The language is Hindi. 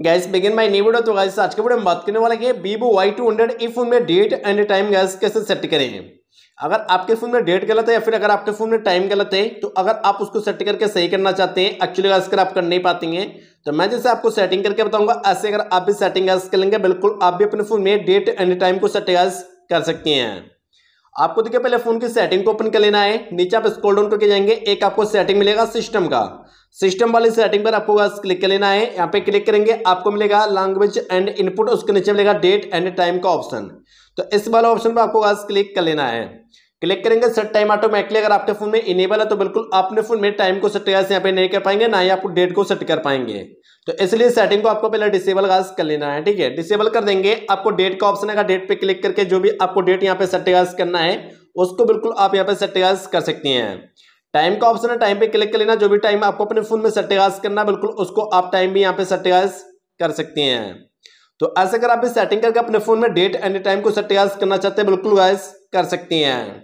gas begin my new video तो गैस आज के वीडियो में बात करने वाले हैं बीबो वाई टू हंड्रेड इफ उनमें डेट एंड टाइम गैस कैसे सेट करें अगर आपके फोन में डेट गलत है या फिर अगर आपके फोन में टाइम गलत है तो अगर आप उसको सेट करके सही करना चाहते हैं एक्चुअली गैस कर आप कर नहीं पाते हैं तो मैं जैसे आपको सेटिंग करके बताऊंगा ऐसे अगर आप भी सेटिंग गैस कर लेंगे बिल्कुल आप भी अपने फोन में डेट एंड टाइम को सेट गैस कर सकते हैं आपको देखिए पहले फोन की सेटिंग को ओपन कर लेना है नीचे आप स्क्रॉल डाउन करके जाएंगे एक आपको सेटिंग मिलेगा सिस्टम का सिस्टम वाले सेटिंग पर आपको क्लिक कर लेना है यहाँ पे क्लिक करेंगे आपको मिलेगा लैंग्वेज एंड इनपुट उसके नीचे मिलेगा डेट एंड टाइम का ऑप्शन तो इस वाले ऑप्शन पर आपको क्लिक कर लेना है क्लिक करेंगे सेट टाइम ऑटोमेटिकली अगर आपके फोन में इनेबल है तो बिल्कुल अपने फोन में टाइम को सेट यहाँ पे नहीं कर पाएंगे ना ही आपको डेट को सेट कर पाएंगे तो इसलिए सेटिंग को आपको पहले डिसेबल गाज कर लेना है ठीक है डिसेबल कर देंगे आपको डेट का ऑप्शन है डेट पे क्लिक करके जो भी आपको डेट यहाँ पे सेट करना है उसको बिल्कुल आप यहाँ पे सेट कर सकती हैं टाइम का ऑप्शन है टाइम पे क्लिक कर लेना जो भी टाइम आपको अपने फोन में सेटेगाइज करना बिल्कुल उसको आप टाइम भी यहाँ पे सेटेगाइज कर सकते हैं तो ऐसे अगर आप इस सेटिंग करके अपने फोन में डेट एंड टाइम को सेटेगाइज करना चाहते हैं बिल्कुल गाइज कर सकती हैं